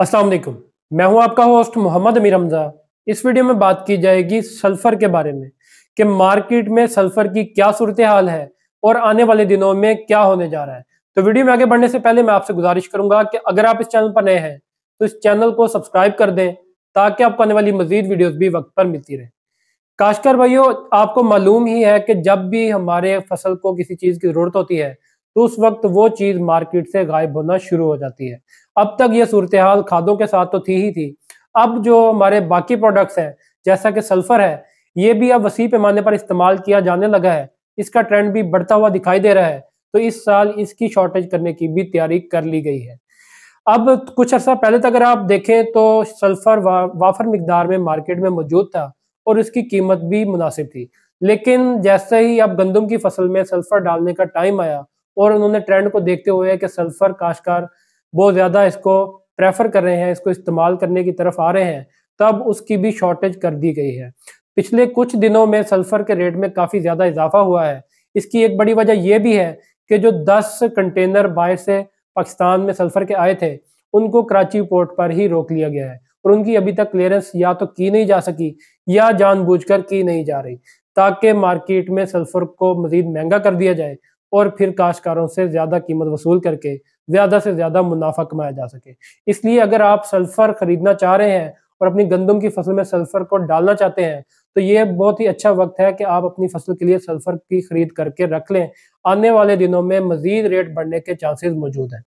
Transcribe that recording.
अस्सलाम वालेकुम मैं हूं आपका होस्ट मोहम्मद अमीर हमजा इस वीडियो में बात की जाएगी सल्फर के बारे में कि मार्केट में सल्फर की क्या सूरत हाल है और आने वाले दिनों में क्या होने जा रहा है तो वीडियो में आगे बढ़ने से पहले मैं आपसे गुजारिश करूंगा कि अगर आप इस चैनल पर नए हैं तो इस चैनल को सब्सक्राइब कर दें ताकि आपको आने वाली मजीद वीडियोज भी वक्त पर मिलती रहे काशकर भाइयों आपको मालूम ही है कि जब भी हमारे फसल को किसी चीज़ की ज़रूरत होती है तो उस वक्त वो चीज मार्केट से गायब होना शुरू हो जाती है अब तक ये सूरत हाल खादों के साथ तो थी ही थी अब जो हमारे बाकी प्रोडक्ट्स हैं जैसा कि सल्फर है ये भी अब वसी पैमाने पर इस्तेमाल किया जाने लगा है इसका ट्रेंड भी बढ़ता हुआ दिखाई दे रहा है तो इस साल इसकी शॉर्टेज करने की भी तैयारी कर ली गई है अब कुछ अर्सा पहले तक अगर आप देखें तो सल्फर वा, वाफर मकदार में मार्केट में मौजूद था और इसकी कीमत भी मुनासिब थी लेकिन जैसे ही अब गंदम की फसल में सल्फर डालने का टाइम आया और उन्होंने ट्रेंड को देखते हुए कि सल्फर काशकार बहुत ज़्यादा इसको प्रेफर कर रहे हैं इसको इस्तेमाल करने की तरफ आ रहे हैं तब उसकी भी शॉर्टेज कर दी गई है पिछले कुछ दिनों में सल्फर के रेट में काफ़ी ज़्यादा इजाफा हुआ है इसकी एक बड़ी वजह यह भी है कि जो 10 कंटेनर बाहर से पाकिस्तान में सल्फर के आए थे उनको कराची पोर्ट पर ही रोक लिया गया है और उनकी अभी तक क्लियरेंस या तो की नहीं जा सकी या जानबूझकर की नहीं जा रही ताकि मार्केट में सल्फर को मजीद महंगा कर दिया जाए और फिर काश्तकारों से ज़्यादा कीमत वसूल करके ज़्यादा से ज़्यादा मुनाफा कमाया जा सके इसलिए अगर आप सल्फर खरीदना चाह रहे हैं और अपनी गंदम की फसल में सल्फर को डालना चाहते हैं तो ये बहुत ही अच्छा वक्त है कि आप अपनी फसल के लिए सल्फर की खरीद करके रख लें आने वाले दिनों में मजीद रेट बढ़ने के चांसेस मौजूद हैं